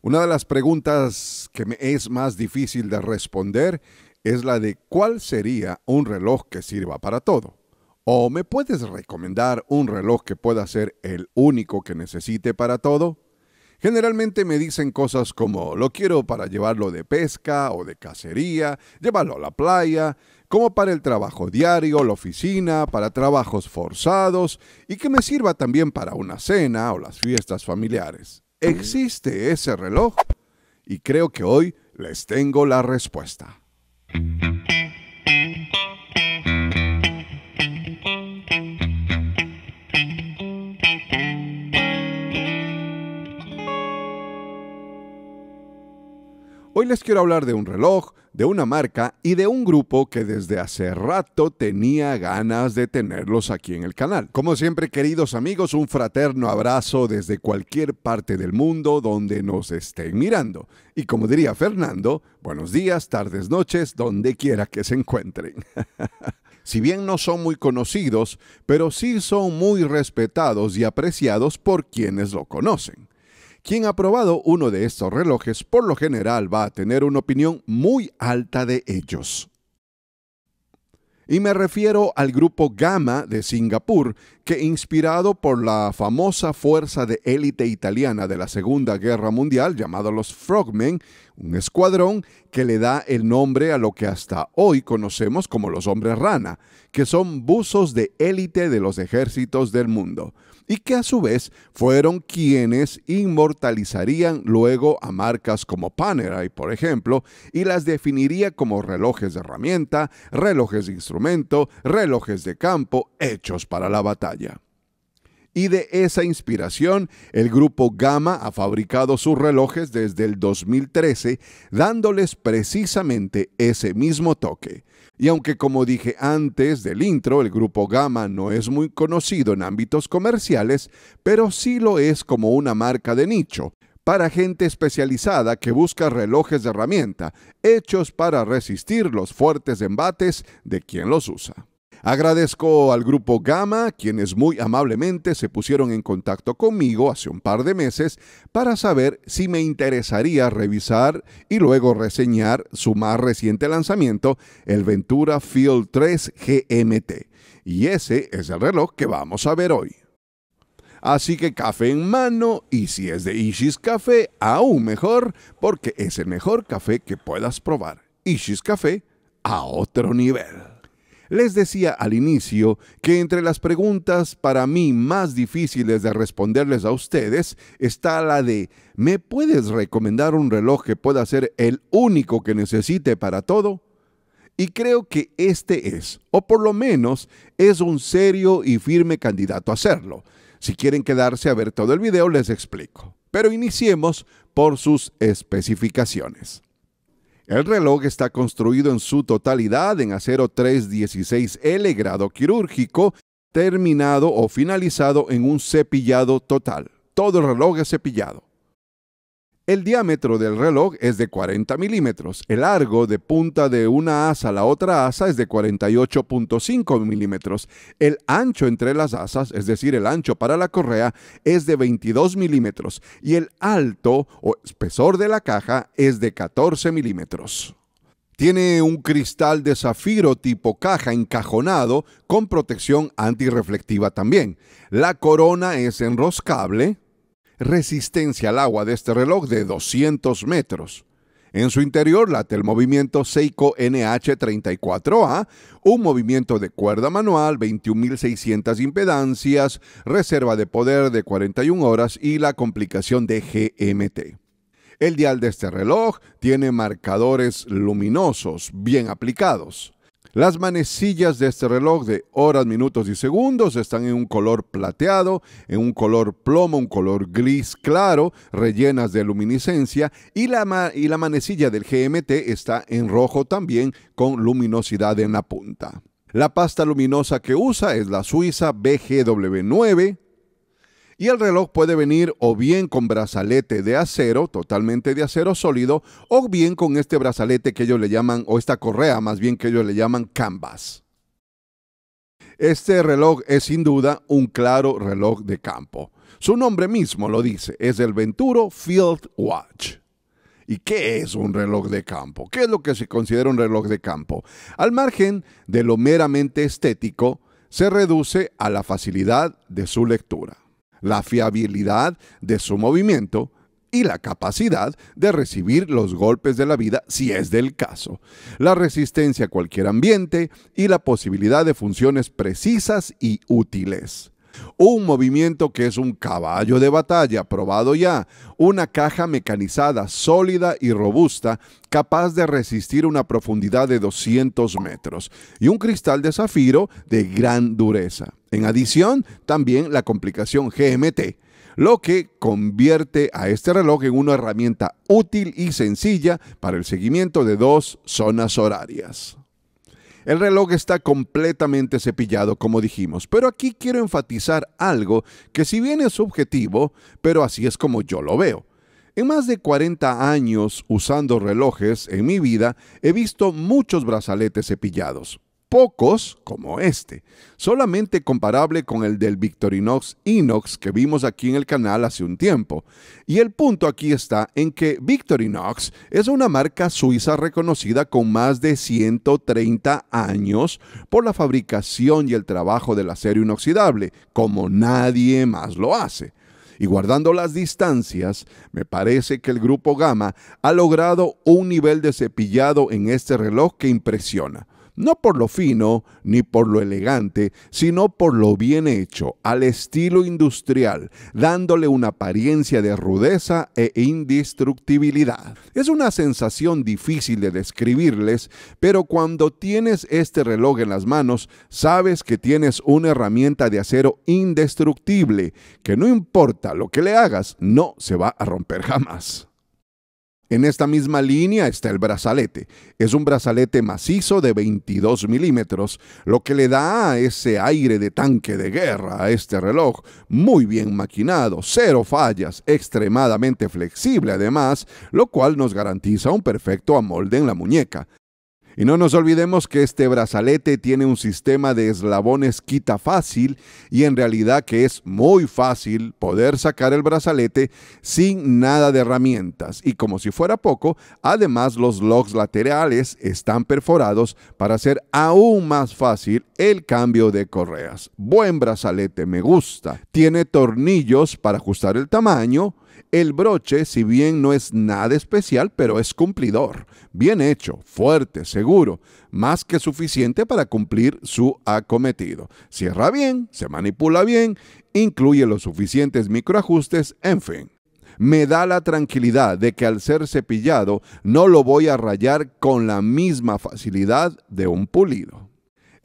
Una de las preguntas que me es más difícil de responder es la de cuál sería un reloj que sirva para todo. ¿O me puedes recomendar un reloj que pueda ser el único que necesite para todo? Generalmente me dicen cosas como lo quiero para llevarlo de pesca o de cacería, llevarlo a la playa, como para el trabajo diario, la oficina, para trabajos forzados y que me sirva también para una cena o las fiestas familiares existe ese reloj? Y creo que hoy les tengo la respuesta. Hoy les quiero hablar de un reloj, de una marca y de un grupo que desde hace rato tenía ganas de tenerlos aquí en el canal. Como siempre, queridos amigos, un fraterno abrazo desde cualquier parte del mundo donde nos estén mirando. Y como diría Fernando, buenos días, tardes, noches, donde quiera que se encuentren. si bien no son muy conocidos, pero sí son muy respetados y apreciados por quienes lo conocen. Quien ha probado uno de estos relojes por lo general va a tener una opinión muy alta de ellos. Y me refiero al grupo Gamma de Singapur, que inspirado por la famosa fuerza de élite italiana de la Segunda Guerra Mundial llamada los Frogmen, un escuadrón que le da el nombre a lo que hasta hoy conocemos como los hombres rana, que son buzos de élite de los ejércitos del mundo, y que a su vez fueron quienes inmortalizarían luego a marcas como Panerai, por ejemplo, y las definiría como relojes de herramienta, relojes de instrumento, relojes de campo hechos para la batalla. Y de esa inspiración, el grupo Gamma ha fabricado sus relojes desde el 2013, dándoles precisamente ese mismo toque. Y aunque como dije antes del intro, el grupo Gamma no es muy conocido en ámbitos comerciales, pero sí lo es como una marca de nicho, para gente especializada que busca relojes de herramienta, hechos para resistir los fuertes embates de quien los usa. Agradezco al grupo Gama, quienes muy amablemente se pusieron en contacto conmigo hace un par de meses para saber si me interesaría revisar y luego reseñar su más reciente lanzamiento, el Ventura Field 3 GMT. Y ese es el reloj que vamos a ver hoy. Así que café en mano y si es de Ishis Café, aún mejor, porque es el mejor café que puedas probar. Ishis Café a otro nivel. Les decía al inicio que entre las preguntas para mí más difíciles de responderles a ustedes está la de ¿me puedes recomendar un reloj que pueda ser el único que necesite para todo? Y creo que este es, o por lo menos es un serio y firme candidato a hacerlo. Si quieren quedarse a ver todo el video les explico. Pero iniciemos por sus especificaciones. El reloj está construido en su totalidad en acero 316L grado quirúrgico, terminado o finalizado en un cepillado total. Todo el reloj es cepillado. El diámetro del reloj es de 40 milímetros. El largo de punta de una asa a la otra asa es de 48.5 milímetros. El ancho entre las asas, es decir, el ancho para la correa, es de 22 milímetros. Y el alto o espesor de la caja es de 14 milímetros. Tiene un cristal de zafiro tipo caja encajonado con protección antirreflectiva también. La corona es enroscable resistencia al agua de este reloj de 200 metros. En su interior late el movimiento Seiko NH34A, un movimiento de cuerda manual, 21.600 impedancias, reserva de poder de 41 horas y la complicación de GMT. El dial de este reloj tiene marcadores luminosos bien aplicados. Las manecillas de este reloj de horas, minutos y segundos están en un color plateado, en un color plomo, un color gris claro, rellenas de luminiscencia y la, y la manecilla del GMT está en rojo también con luminosidad en la punta. La pasta luminosa que usa es la Suiza BGW9 y el reloj puede venir o bien con brazalete de acero, totalmente de acero sólido, o bien con este brazalete que ellos le llaman, o esta correa más bien que ellos le llaman canvas. Este reloj es sin duda un claro reloj de campo. Su nombre mismo lo dice, es el Venturo Field Watch. ¿Y qué es un reloj de campo? ¿Qué es lo que se considera un reloj de campo? Al margen de lo meramente estético, se reduce a la facilidad de su lectura la fiabilidad de su movimiento y la capacidad de recibir los golpes de la vida si es del caso, la resistencia a cualquier ambiente y la posibilidad de funciones precisas y útiles. Un movimiento que es un caballo de batalla, probado ya, una caja mecanizada sólida y robusta, capaz de resistir una profundidad de 200 metros, y un cristal de zafiro de gran dureza. En adición, también la complicación GMT, lo que convierte a este reloj en una herramienta útil y sencilla para el seguimiento de dos zonas horarias. El reloj está completamente cepillado, como dijimos, pero aquí quiero enfatizar algo que si bien es subjetivo, pero así es como yo lo veo. En más de 40 años usando relojes en mi vida, he visto muchos brazaletes cepillados pocos como este, solamente comparable con el del Victorinox Inox que vimos aquí en el canal hace un tiempo. Y el punto aquí está en que Victorinox es una marca suiza reconocida con más de 130 años por la fabricación y el trabajo del acero inoxidable, como nadie más lo hace y guardando las distancias, me parece que el grupo Gama ha logrado un nivel de cepillado en este reloj que impresiona no por lo fino ni por lo elegante, sino por lo bien hecho, al estilo industrial, dándole una apariencia de rudeza e indestructibilidad. Es una sensación difícil de describirles, pero cuando tienes este reloj en las manos, sabes que tienes una herramienta de acero indestructible, que no importa lo que le hagas, no se va a romper jamás. En esta misma línea está el brazalete. Es un brazalete macizo de 22 milímetros, lo que le da ese aire de tanque de guerra a este reloj. Muy bien maquinado, cero fallas, extremadamente flexible además, lo cual nos garantiza un perfecto amolde en la muñeca. Y no nos olvidemos que este brazalete tiene un sistema de eslabones quita fácil y en realidad que es muy fácil poder sacar el brazalete sin nada de herramientas. Y como si fuera poco, además los logs laterales están perforados para hacer aún más fácil el cambio de correas. Buen brazalete, me gusta. Tiene tornillos para ajustar el tamaño el broche, si bien no es nada especial, pero es cumplidor, bien hecho, fuerte, seguro, más que suficiente para cumplir su acometido. Cierra bien, se manipula bien, incluye los suficientes microajustes, en fin me da la tranquilidad de que al ser cepillado no lo voy a rayar con la misma facilidad de un pulido.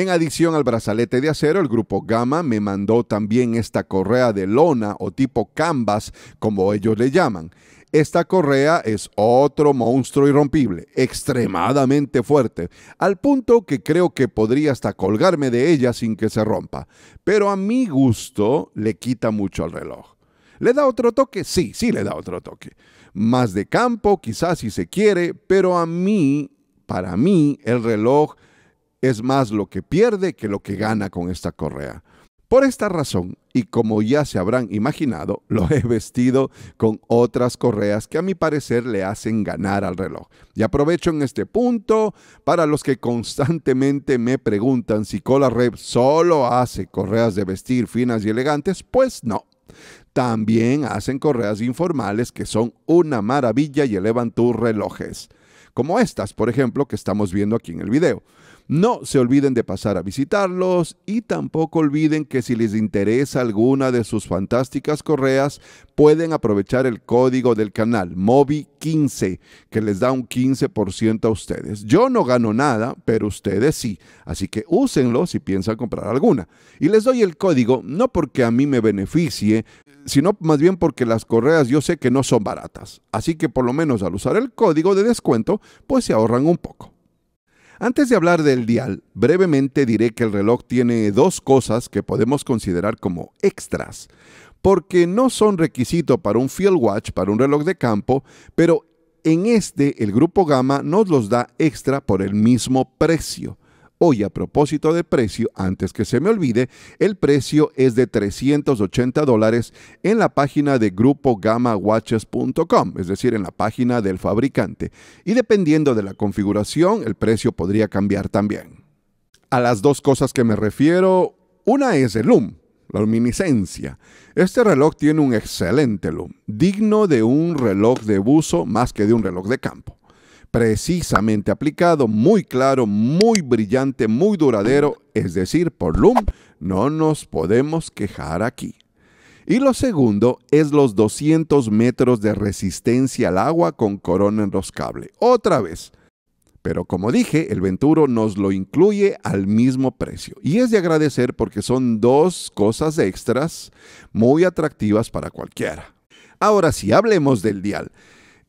En adición al brazalete de acero, el grupo Gama me mandó también esta correa de lona o tipo canvas, como ellos le llaman. Esta correa es otro monstruo irrompible, extremadamente fuerte, al punto que creo que podría hasta colgarme de ella sin que se rompa, pero a mi gusto le quita mucho al reloj. ¿Le da otro toque? Sí, sí le da otro toque. Más de campo, quizás si se quiere, pero a mí, para mí, el reloj es más lo que pierde que lo que gana con esta correa. Por esta razón, y como ya se habrán imaginado, lo he vestido con otras correas que a mi parecer le hacen ganar al reloj. Y aprovecho en este punto para los que constantemente me preguntan si Cola solo hace correas de vestir finas y elegantes, pues no. También hacen correas informales que son una maravilla y elevan tus relojes, como estas, por ejemplo, que estamos viendo aquí en el video. No se olviden de pasar a visitarlos y tampoco olviden que si les interesa alguna de sus fantásticas correas, pueden aprovechar el código del canal MOBI15 que les da un 15% a ustedes. Yo no gano nada, pero ustedes sí, así que úsenlo si piensan comprar alguna. Y les doy el código no porque a mí me beneficie, sino más bien porque las correas yo sé que no son baratas. Así que por lo menos al usar el código de descuento, pues se ahorran un poco. Antes de hablar del dial, brevemente diré que el reloj tiene dos cosas que podemos considerar como extras, porque no son requisito para un field watch, para un reloj de campo, pero en este el grupo Gamma nos los da extra por el mismo precio. Hoy, a propósito de precio, antes que se me olvide, el precio es de 380 dólares en la página de grupogamawatches.com, es decir, en la página del fabricante. Y dependiendo de la configuración, el precio podría cambiar también. A las dos cosas que me refiero, una es el LUM, la luminiscencia. Este reloj tiene un excelente LUM, digno de un reloj de buzo más que de un reloj de campo precisamente aplicado, muy claro, muy brillante, muy duradero, es decir, por LUM, no nos podemos quejar aquí. Y lo segundo es los 200 metros de resistencia al agua con corona enroscable. Otra vez. Pero como dije, el Venturo nos lo incluye al mismo precio. Y es de agradecer porque son dos cosas extras muy atractivas para cualquiera. Ahora sí, hablemos del dial.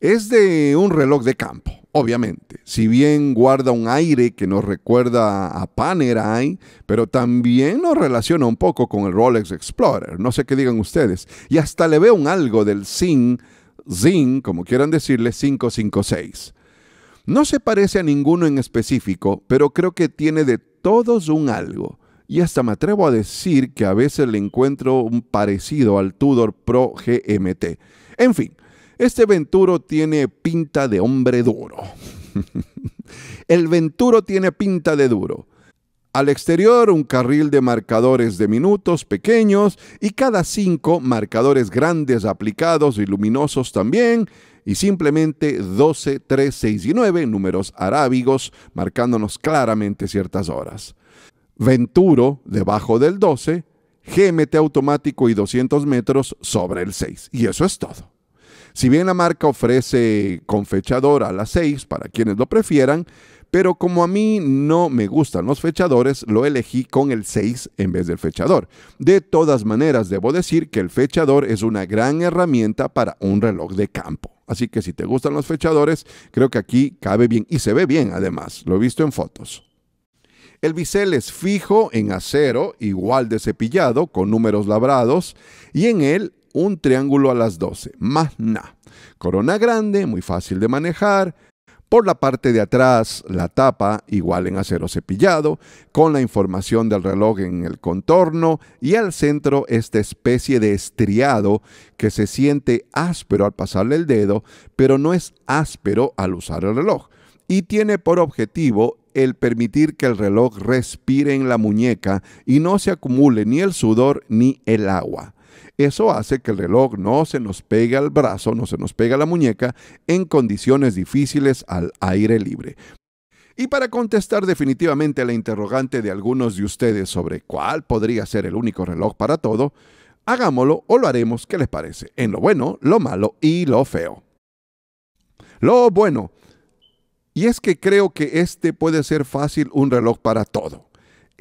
Es de un reloj de campo obviamente, si bien guarda un aire que nos recuerda a Panerai, pero también nos relaciona un poco con el Rolex Explorer, no sé qué digan ustedes, y hasta le veo un algo del Zing, Zin, como quieran decirle, 556. No se parece a ninguno en específico, pero creo que tiene de todos un algo. Y hasta me atrevo a decir que a veces le encuentro un parecido al Tudor Pro GMT. En fin, este Venturo tiene pinta de hombre duro. El Venturo tiene pinta de duro. Al exterior un carril de marcadores de minutos pequeños y cada cinco marcadores grandes aplicados y luminosos también y simplemente 12, 3, 6 y 9 números arábigos marcándonos claramente ciertas horas. Venturo debajo del 12, GMT automático y 200 metros sobre el 6. Y eso es todo. Si bien la marca ofrece con fechador a las 6 para quienes lo prefieran, pero como a mí no me gustan los fechadores, lo elegí con el 6 en vez del fechador. De todas maneras, debo decir que el fechador es una gran herramienta para un reloj de campo. Así que si te gustan los fechadores, creo que aquí cabe bien y se ve bien además, lo he visto en fotos. El bisel es fijo en acero, igual de cepillado, con números labrados, y en él un triángulo a las 12, más nada. Corona grande, muy fácil de manejar. Por la parte de atrás, la tapa, igual en acero cepillado, con la información del reloj en el contorno y al centro esta especie de estriado que se siente áspero al pasarle el dedo, pero no es áspero al usar el reloj. Y tiene por objetivo el permitir que el reloj respire en la muñeca y no se acumule ni el sudor ni el agua. Eso hace que el reloj no se nos pegue al brazo, no se nos pegue a la muñeca en condiciones difíciles al aire libre. Y para contestar definitivamente la interrogante de algunos de ustedes sobre cuál podría ser el único reloj para todo, hagámoslo o lo haremos, ¿qué les parece? En lo bueno, lo malo y lo feo. Lo bueno. Y es que creo que este puede ser fácil un reloj para todo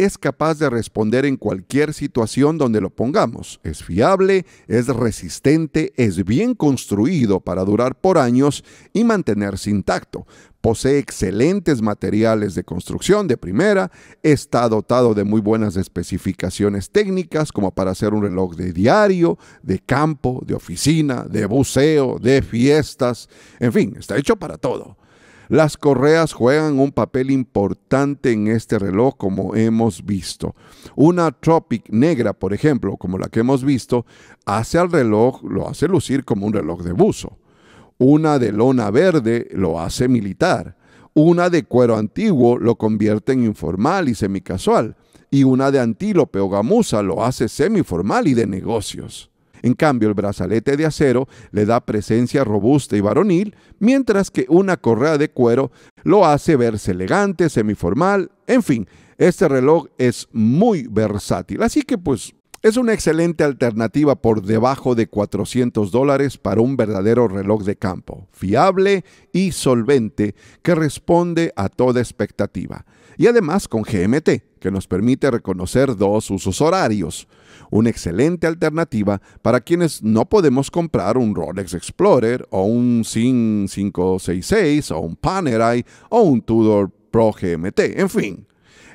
es capaz de responder en cualquier situación donde lo pongamos. Es fiable, es resistente, es bien construido para durar por años y mantenerse intacto. Posee excelentes materiales de construcción de primera, está dotado de muy buenas especificaciones técnicas como para hacer un reloj de diario, de campo, de oficina, de buceo, de fiestas, en fin, está hecho para todo. Las correas juegan un papel importante en este reloj como hemos visto. Una Tropic negra, por ejemplo, como la que hemos visto, hace al reloj, lo hace lucir como un reloj de buzo. Una de lona verde lo hace militar. Una de cuero antiguo lo convierte en informal y semicasual. Y una de antílope o gamuza lo hace semiformal y de negocios. En cambio, el brazalete de acero le da presencia robusta y varonil, mientras que una correa de cuero lo hace verse elegante, semiformal, en fin, este reloj es muy versátil. Así que pues es una excelente alternativa por debajo de 400 dólares para un verdadero reloj de campo, fiable y solvente que responde a toda expectativa y además con GMT, que nos permite reconocer dos usos horarios, una excelente alternativa para quienes no podemos comprar un Rolex Explorer o un SIN 566 o un Panerai o un Tudor Pro GMT, en fin.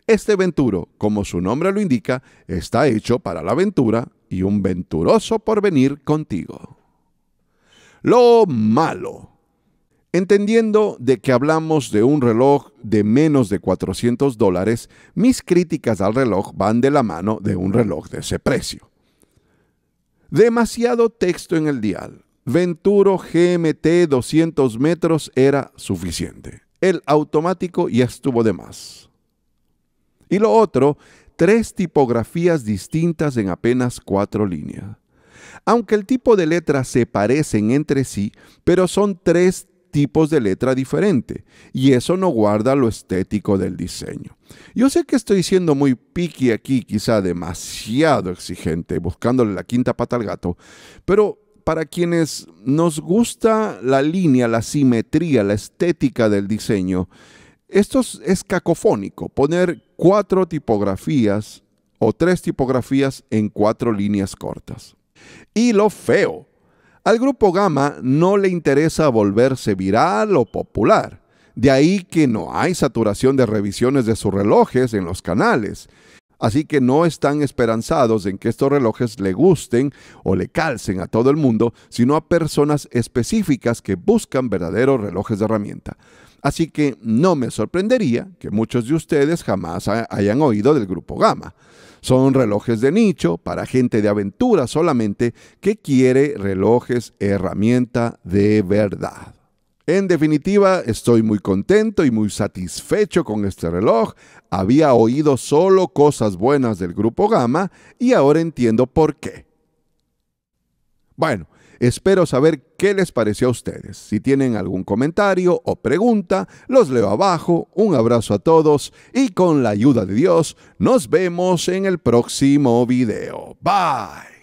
Este Venturo, como su nombre lo indica, está hecho para la aventura y un venturoso porvenir contigo. Lo malo. Entendiendo de que hablamos de un reloj de menos de 400 dólares, mis críticas al reloj van de la mano de un reloj de ese precio. Demasiado texto en el dial. Venturo GMT 200 metros era suficiente. El automático ya estuvo de más. Y lo otro, tres tipografías distintas en apenas cuatro líneas. Aunque el tipo de letras se parecen entre sí, pero son tres tipos de letra diferente y eso no guarda lo estético del diseño. Yo sé que estoy siendo muy picky aquí, quizá demasiado exigente, buscándole la quinta pata al gato, pero para quienes nos gusta la línea, la simetría, la estética del diseño, esto es cacofónico, poner cuatro tipografías o tres tipografías en cuatro líneas cortas. Y lo feo, al grupo Gamma no le interesa volverse viral o popular, de ahí que no hay saturación de revisiones de sus relojes en los canales, así que no están esperanzados en que estos relojes le gusten o le calcen a todo el mundo, sino a personas específicas que buscan verdaderos relojes de herramienta. Así que no me sorprendería que muchos de ustedes jamás hayan oído del grupo Gamma. Son relojes de nicho para gente de aventura solamente que quiere relojes herramienta de verdad. En definitiva, estoy muy contento y muy satisfecho con este reloj. Había oído solo cosas buenas del grupo Gama y ahora entiendo por qué. Bueno, Espero saber qué les pareció a ustedes. Si tienen algún comentario o pregunta, los leo abajo. Un abrazo a todos y con la ayuda de Dios, nos vemos en el próximo video. Bye.